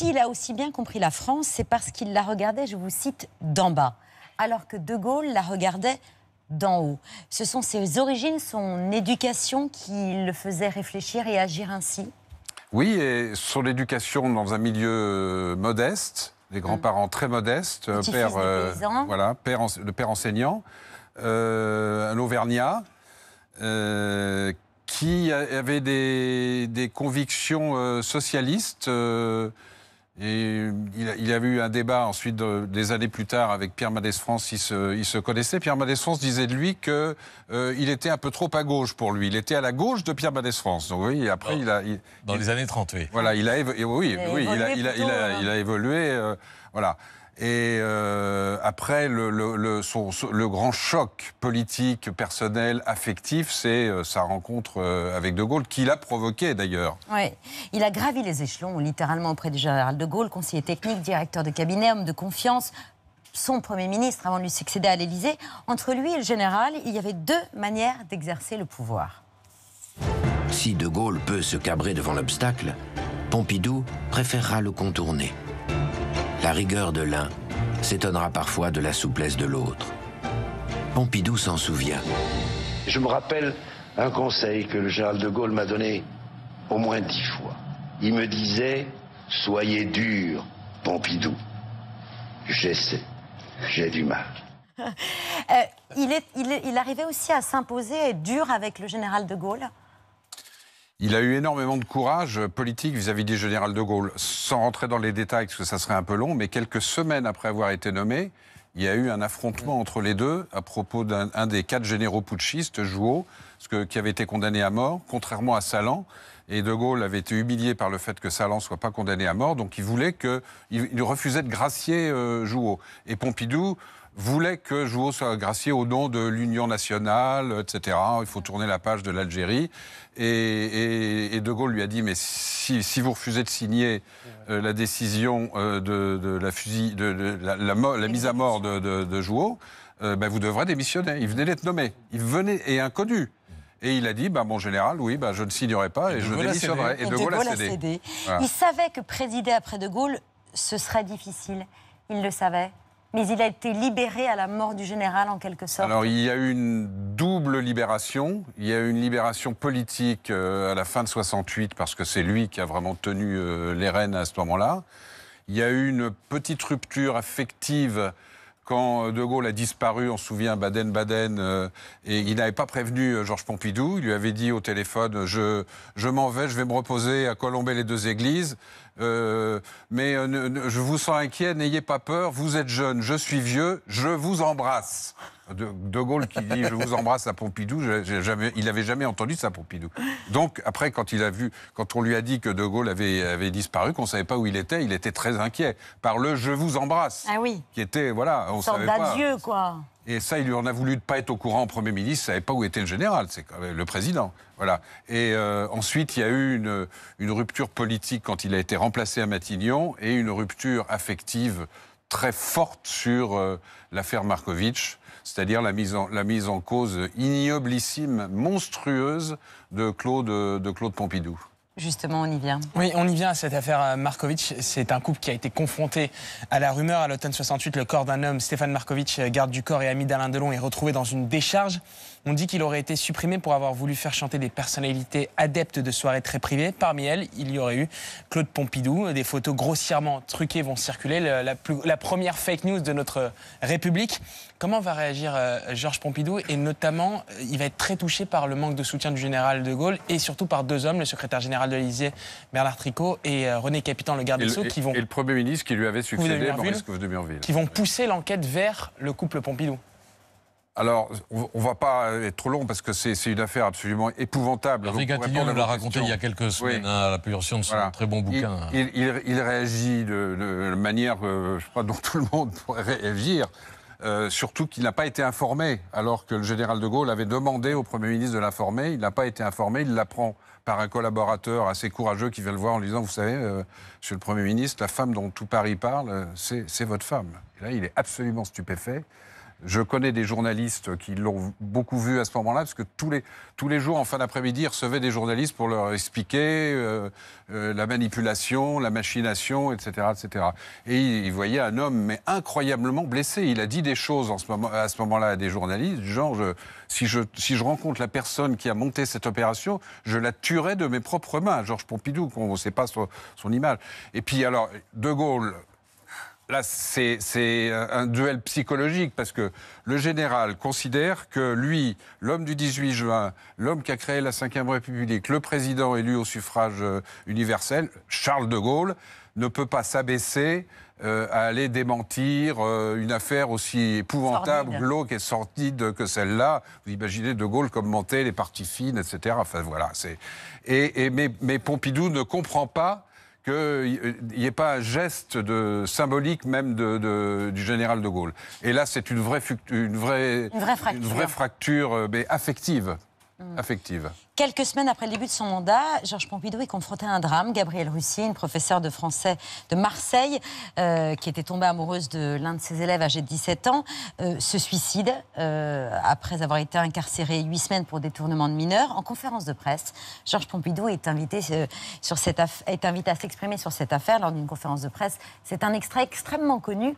S'il a aussi bien compris la France, c'est parce qu'il la regardait, je vous cite, d'en bas, alors que De Gaulle la regardait d'en haut. Ce sont ses origines, son éducation qui le faisait réfléchir et agir ainsi Oui, et son éducation dans un milieu euh, modeste, des hum. grands-parents très modestes, euh, père, euh, voilà, le père enseignant, un Auvergnat. qui avait des, des convictions socialistes et euh, il, y avait eu un débat ensuite des années plus tard avec Pierre madès France. Ils se, il se connaissait. Pierre madès France disait de lui qu'il euh, était un peu trop à gauche pour lui. Il était à la gauche de Pierre madès France. Donc oui, après il a dans les années 30, oui. Voilà, il a évolué. Oui, oui, il a, évolué. Hein. a, évolué euh, voilà. Et euh, après, le, grand choc politique, personnel, affectif, c'est euh, sa rencontre euh, avec De Gaulle, qui l'a provoqué d'ailleurs. Oui, il a gravi les échelons, littéralement auprès du général De Gaulle, conseiller technique, directeur de cabinet, homme de confiance, son Premier ministre avant de lui succéder à l'Élysée. Entre lui et le général, il y avait deux manières d'exercer le pouvoir. Si De Gaulle peut se cabrer devant l'obstacle, Pompidou préférera le contourner. La rigueur de l'un s'étonnera parfois de la souplesse de l'autre. Pompidou s'en souvient. Je me rappelle un conseil que le général de Gaulle m'a donné au moins dix fois. Il me disait Soyez dur, Pompidou. J'essaie. J'ai du mal. Euh, il, arrivait aussi à s'imposer et dur avec le général de Gaulle il a eu énormément de courage politique vis-à-vis du général de Gaulle. Sans rentrer dans les détails, parce que ça serait un peu long, mais quelques semaines après avoir été nommé, il y a eu un affrontement mm. entre les deux à propos d'un des quatre généraux putschistes, Jouot, qui avait été condamné à mort, contrairement à Salan. Et De Gaulle avait été humilié par le fait que Salan ne soit pas condamné à mort, donc il voulait que. Il, refusait de gracier euh, Jouot. Et Pompidou voulait que Jouot soit gracié au nom de l'Union nationale, etc. Il faut tourner la page de l'Algérie. Et, De Gaulle lui a dit, mais si, vous refusez de signer euh, la décision euh, de, la, fusil, de, la, mise à mort de, de Jouot, euh, ben vous devrez démissionner. Il venait d'être nommé. Il venait, et inconnu. Et il a dit, bah, mon général, oui, bah, je ne signerai pas et, je démissionnerai. Et, De Gaulle, a cédé. Il savait que présider après De Gaulle, ce serait difficile. Il le savait. Mais il a été libéré à la mort du général, en quelque sorte. Alors, il y a eu une double libération. Il y a eu une libération politique euh, à la fin de 68, parce que c'est lui qui a vraiment tenu euh, les rênes à ce moment-là. Il y a eu une petite rupture affective quand euh, De Gaulle a disparu, on se souvient, Baden-Baden, et il n'avait pas prévenu Georges Pompidou. Il lui avait dit au téléphone Je, je m'en vais, je vais me reposer à Colombey les deux églises. Euh, mais euh, je vous sens inquiet, n'ayez pas peur, vous êtes jeune, je suis vieux, je vous embrasse. De, Gaulle qui dit je vous embrasse à Pompidou, il n'avait jamais entendu ça à Pompidou. Donc après, quand on lui a dit que De Gaulle avait, disparu, qu'on ne savait pas où il était, il était très inquiet par le je vous embrasse, ah oui. qui était voilà, on Une sorte d'adieu quoi. Et ça, il lui en a voulu de ne pas être au courant, Premier ministre, ne savait pas où était le général, c'est le président. Voilà. Et euh, ensuite, il y a eu une, rupture politique quand il a été remplacé à Matignon et une rupture affective très forte sur euh, l'affaire Markovitch, c'est-à-dire la, mise en cause ignoblissime, monstrueuse de de Claude Pompidou. Justement, on y vient. Oui, on y vient à cette affaire euh, Markovic. C'est un couple qui a été confronté à la rumeur. À l'automne 68, le corps d'un homme, Stéphane Markovic, euh, garde du corps et ami d'Alain Delon, est retrouvé dans une décharge. On dit qu'il aurait été supprimé pour avoir voulu faire chanter des personnalités adeptes de soirées très privées. Parmi elles, il y aurait eu Claude Pompidou. Des photos grossièrement truquées vont circuler. La, première fake news de notre République. Comment va réagir euh, Georges Pompidou Et notamment, euh, il va être très touché par le manque de soutien du général de Gaulle et surtout par deux hommes, le secrétaire général de l'Élysée, Bernard Tricot, et euh, René Capitan, le garde des Sceaux, qui vont. Et le Premier ministre qui lui avait succédé, Maurice Qui vont pousser l'enquête vers le couple Pompidou. Alors, on ne va pas être trop long parce que c'est une affaire absolument épouvantable. Henri nous l'a raconté il y a quelques semaines hein, à la publication de son très bon bouquin. Il, réagit de, manière, euh, je dont tout le monde pourrait réagir. Euh, surtout qu'il n'a pas été informé, alors que le général de Gaulle avait demandé au Premier ministre de l'informer. Il n'a pas été informé, il l'apprend par un collaborateur assez courageux qui vient le voir en lui disant, vous savez, euh, monsieur le Premier ministre, la femme dont tout Paris parle, c'est votre femme. là, il est absolument stupéfait. Je connais des journalistes qui l'ont beaucoup vu à ce moment-là, parce que tous les, tous les jours, en fin d'après-midi, ils recevaient des journalistes pour leur expliquer euh, euh, la manipulation, la machination, etc. etc. Et ils il voyaient un homme, mais incroyablement blessé. Il a dit des choses en ce moment, à ce moment-là à des journalistes, genre, si, je, si je rencontre la personne qui a monté cette opération, je la tuerai de mes propres mains. Georges Pompidou, qu'on ne sait pas son, son image. Et puis alors, De Gaulle Là, c'est un duel psychologique parce que le général considère que lui, l'homme du 18 juin, l'homme qui a créé la Ve République, le président élu au suffrage euh, universel, Charles de Gaulle, ne peut pas s'abaisser euh, à aller démentir euh, une affaire aussi épouvantable, glauque et de que celle-là. Vous imaginez De Gaulle commenter les parties fines, etc. Enfin voilà. Et, et mais, mais Pompidou ne comprend pas qu'il n'y euh, ait pas un geste de, symbolique même du général de Gaulle. Et là, c'est une vraie, une vraie, fracture, une euh, mais affective. Hmm. affective. Quelques semaines après le début de son mandat, Georges Pompidou est confronté à un drame. Gabrielle Russier, une professeure de français de Marseille, euh, qui était tombée amoureuse de l'un de ses élèves âgé de 17 ans, euh, se suicide euh, après avoir été incarcéré 8 semaines pour détournement de mineurs. En conférence de presse, Georges Pompidou est invité, à s'exprimer sur cette affaire lors d'une conférence de presse. C'est un extrait extrêmement connu,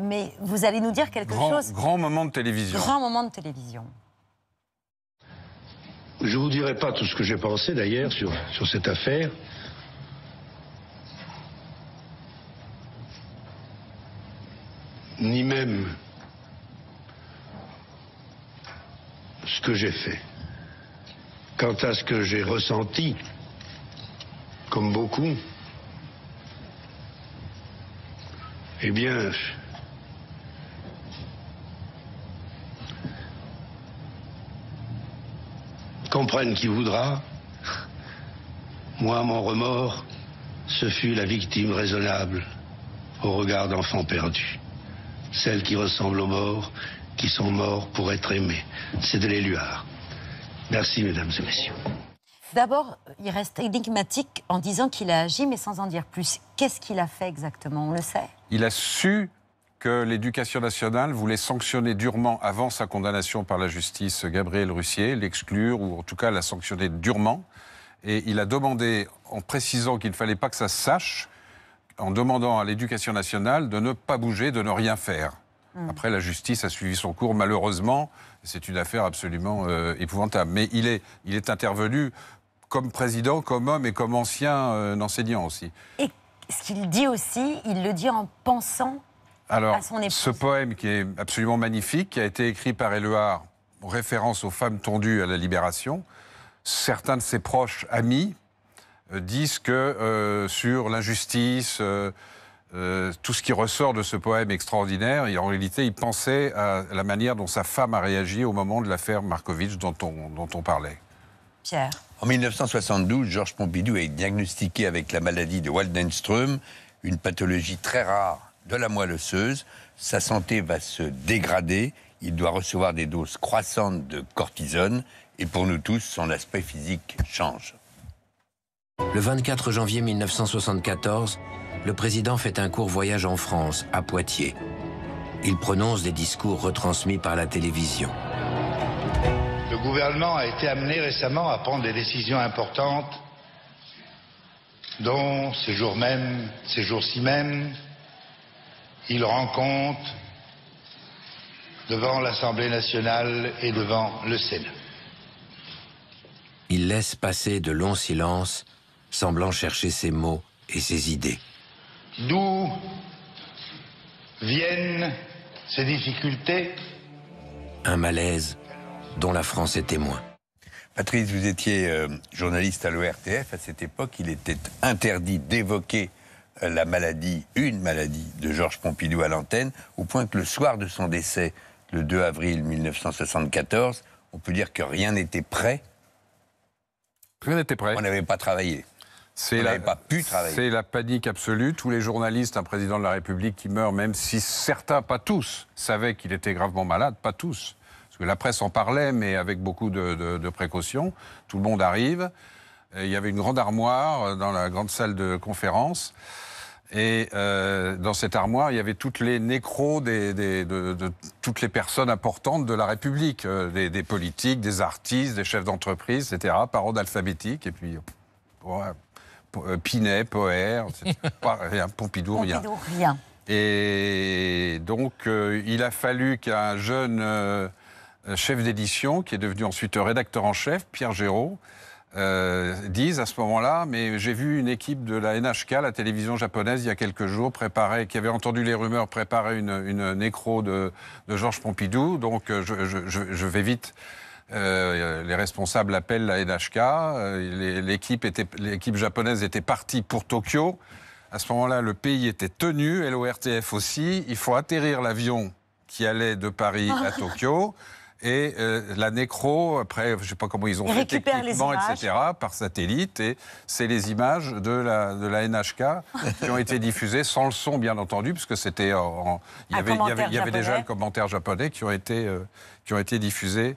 mais vous allez nous dire quelque chose. Grand moment de télévision. Grand moment de télévision. Je ne vous dirai pas tout ce que j'ai pensé d'ailleurs sur, sur cette affaire. Ni même ce que j'ai fait. Quant à ce que j'ai ressenti, comme beaucoup, eh bien, qui voudra. Moi, mon remords, ce fut la victime raisonnable au regard d'enfants perdus. Celle qui ressemble aux morts, qui sont morts pour être aimés. C'est de l'éluard. Merci, mesdames et messieurs. D'abord, il reste énigmatique en disant qu'il a agi, mais sans en dire plus. Qu'est-ce qu'il a fait exactement On le sait. Il a su que l'éducation nationale voulait sanctionner durement, avant sa condamnation par la justice, Gabriel Russier, l'exclure ou en tout cas la sanctionner durement. Et il a demandé, en précisant qu'il ne fallait pas que ça se sache, en demandant à l'éducation nationale de ne pas bouger, de ne rien faire. Hmm. Après, la justice a suivi son cours, malheureusement. C'est une affaire absolument euh, épouvantable. Mais il est, il est intervenu comme président, comme homme et comme ancien euh, enseignant aussi. Et ce qu'il dit aussi, il le dit en pensant alors, ce poème qui est absolument magnifique, qui a été écrit par Éluard, référence aux femmes tondues à la Libération, certains de ses proches amis euh, disent que euh, sur l'injustice, euh, tout ce qui ressort de ce poème extraordinaire, en réalité, il pensait à la manière dont sa femme a réagi au moment de l'affaire Markovitch dont on, dont on parlait. Pierre. En 1972, Georges Pompidou est diagnostiqué avec la maladie de Waldenström, une pathologie très rare de la moelle osseuse, sa santé va se dégrader, il doit recevoir des doses croissantes de cortisone et pour nous tous, son aspect physique change. Le 24 janvier 1974, le président fait un court voyage en France, à Poitiers. Il prononce des discours retransmis par la télévision. Le gouvernement a été amené récemment à prendre des décisions importantes, dont ces jours même, ces jours-ci même, il rend compte devant l'Assemblée nationale et devant le Sénat. Il laisse passer de longs silences, semblant chercher ses mots et ses idées. D'où viennent ces difficultés Un malaise dont la France est témoin. Patrice, vous étiez euh, journaliste à l'ORTF. À cette époque, il était interdit d'évoquer la maladie, une maladie de Georges Pompidou à l'antenne, au point que le soir de son décès, le 2 avril 1974, on peut dire que rien n'était prêt. Rien n'était prêt. On n'avait pas travaillé. C'est n'avait pas pu travailler. C'est la panique absolue. Tous les journalistes, un président de la République qui meurt, même si certains, pas tous, savaient qu'il était gravement malade, pas tous. Parce que la presse en parlait, mais avec beaucoup de, précautions. Tout le monde arrive. il y avait une grande armoire dans la grande salle de conférence. Et euh, dans cette armoire, il y avait toutes les nécros de, toutes les personnes importantes de la République, euh, des, politiques, des artistes, des chefs d'entreprise, etc., par ordre alphabétique. Et puis, euh, Pinet, Poher, rien, Pompidou, rien. Pompidou, rien. Et donc, il a fallu qu'un jeune chef d'édition, qui est devenu ensuite rédacteur en chef, Pierre Géraud, euh, disent à ce moment-là, mais j'ai vu une équipe de la NHK, la télévision japonaise, il y a quelques jours, préparer, qui avait entendu les rumeurs, préparer une, une nécro de, Georges Pompidou, donc euh, je, vais vite. Euh, les responsables appellent la NHK. l'équipe, l'équipe japonaise était partie pour Tokyo. À ce moment-là, le pays était tenu, et l'ORTF aussi. Il faut atterrir l'avion qui allait de Paris à Tokyo. Et euh, la Nécro, après, je ne sais pas comment ils ont fait techniquement, etc., par satellite. Et c'est les images de la, NHK qui ont été diffusées, sans le son, bien entendu, puisque c'était Il y avait, déjà le commentaire japonais qui ont été, euh, qui ont été diffusés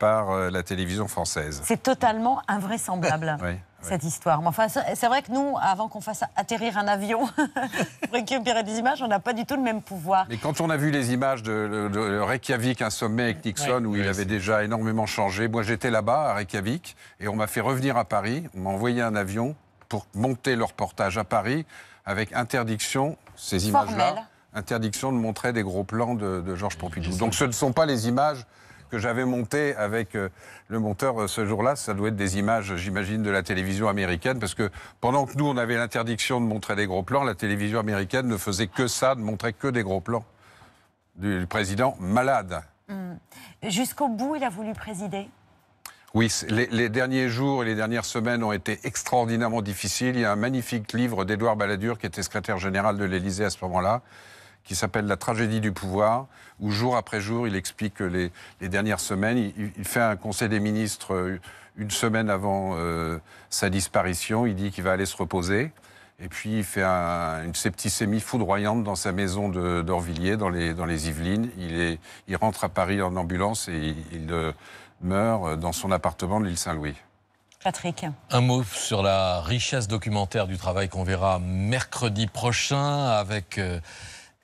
par euh, la télévision française. C'est totalement invraisemblable. cette histoire. Mais enfin, c'est vrai que nous, avant qu'on fasse atterrir un avion pour récupérer des images, on n'a pas du tout le même pouvoir. Mais quand on a vu les images de, Reykjavik, un sommet avec Nixon où il avait déjà énormément changé, moi j'étais là-bas à Reykjavik et on m'a fait revenir à Paris, on m'a envoyé un avion pour monter le reportage à Paris avec interdiction, ces images-là, interdiction de montrer des gros plans de, de Georges Pompidou. Donc ce ne sont pas les images que j'avais monté avec euh, le monteur euh, ce jour-là. Ça doit être des images, j'imagine, de la télévision américaine, parce que pendant que nous, on avait l'interdiction de montrer des gros plans, la télévision américaine ne faisait que ça, ne montrait que des gros plans du président malade. Hmm. Jusqu'au bout, il a voulu présider oui, les, les, derniers jours et les dernières semaines ont été extraordinairement difficiles. Il y a un magnifique livre d'Édouard Balladur, qui était secrétaire général de l'Élysée à ce moment-là, qui s'appelle La tragédie du pouvoir, où jour après jour, il explique les, les dernières semaines. Il, fait un conseil des ministres euh, une semaine avant euh, sa disparition. Il dit qu'il va aller se reposer. Et puis, il fait une septicémie foudroyante dans sa maison d'Orvilliers, dans les, dans les Yvelines. Il, est, il rentre à Paris en ambulance et il, euh, meurt dans son appartement de l'île Saint-Louis. Patrick. Un mot sur la richesse documentaire du travail qu'on verra mercredi prochain avec.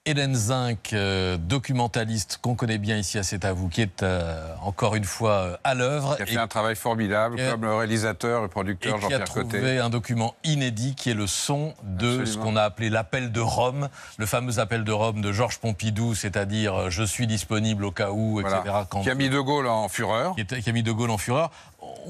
Hélène Zinc, euh, documentaliste qu'on connaît bien ici à C'est à vous, qui est euh, encore une fois euh, à l'œuvre. Qui a fait un travail formidable, comme le réalisateur et producteur Jean-Pierre Côté. Qui a trouvé un document inédit qui est le son de ce qu'on a appelé l'appel de Rome, le fameux appel de Rome de Georges Pompidou, c'est-à-dire je suis disponible au cas où, etc. Camille De Gaulle en fureur. Qui, qui De Gaulle en fureur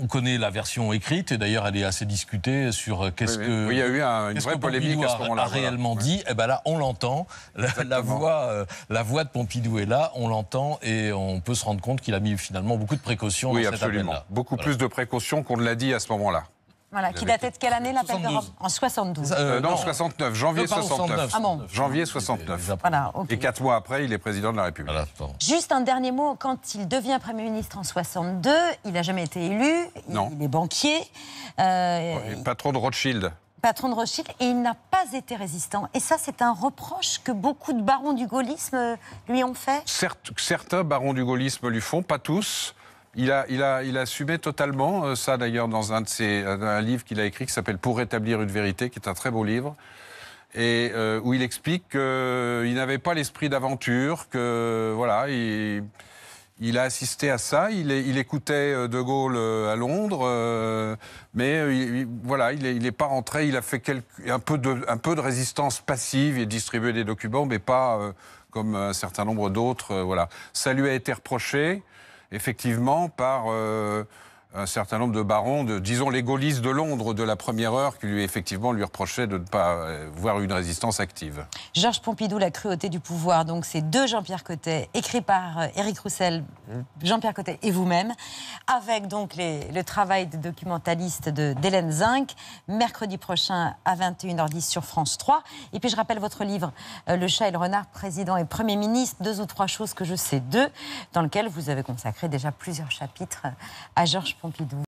on connaît la version écrite, et d'ailleurs elle est assez discutée sur euh, qu'est-ce que. Oui, il y a eu une vraie polémique réellement dit, et eh ben là on l'entend, la, voix, euh, la voix de Pompidou est là, on l'entend, et on peut se rendre compte qu'il a mis finalement beaucoup de précautions oui, absolument. Beaucoup plus de précautions qu'on ne l'a dit à ce moment-là. Voilà, qui datait de quelle année l'appel d'Europe En 72. Euh, euh, non, 69, janvier 69. Ah bon Janvier 69. Et quatre mois après, il est président de la République. Juste un dernier mot, quand il devient Premier ministre en 62, il n'a jamais été élu, non. il est banquier. Euh, oh, patron de Rothschild patron de Rothschild, et il n'a pas été résistant. Et ça, c'est un reproche que beaucoup de barons du gaullisme euh, lui ont fait. certains barons du gaullisme lui font, pas tous. Il, a, il, a, il totalement euh, ça, d'ailleurs, dans un, de ses, euh, un livre qu'il a écrit qui s'appelle Pour rétablir une vérité, qui est un très beau livre et euh, où il explique qu'il n'avait pas l'esprit d'aventure, que voilà, il, a assisté à ça, il, écoutait De Gaulle à Londres, mais il, voilà, il n'est pas rentré, il a fait un, peu de, un peu de résistance passive, et distribué des documents, mais pas comme un certain nombre d'autres, voilà. Ça lui a été reproché effectivement par euh, un certain nombre de barons, de, disons les gaullistes de Londres de la première heure, qui lui effectivement lui reprochaient de ne pas euh, voir une résistance active. Georges Pompidou, La cruauté du pouvoir, donc c'est deux Jean-Pierre Cotet, écrit par euh, Éric Roussel, euh, Jean-Pierre Cotet et vous-même, avec donc le travail de documentaliste d'Hélène Zinc, mercredi prochain à 21h10 sur France 3. Et puis je rappelle votre livre, Le chat et le renard, président et premier ministre, deux ou trois choses que je sais d'eux, dans lequel vous avez consacré déjà plusieurs chapitres à Georges Pompidou.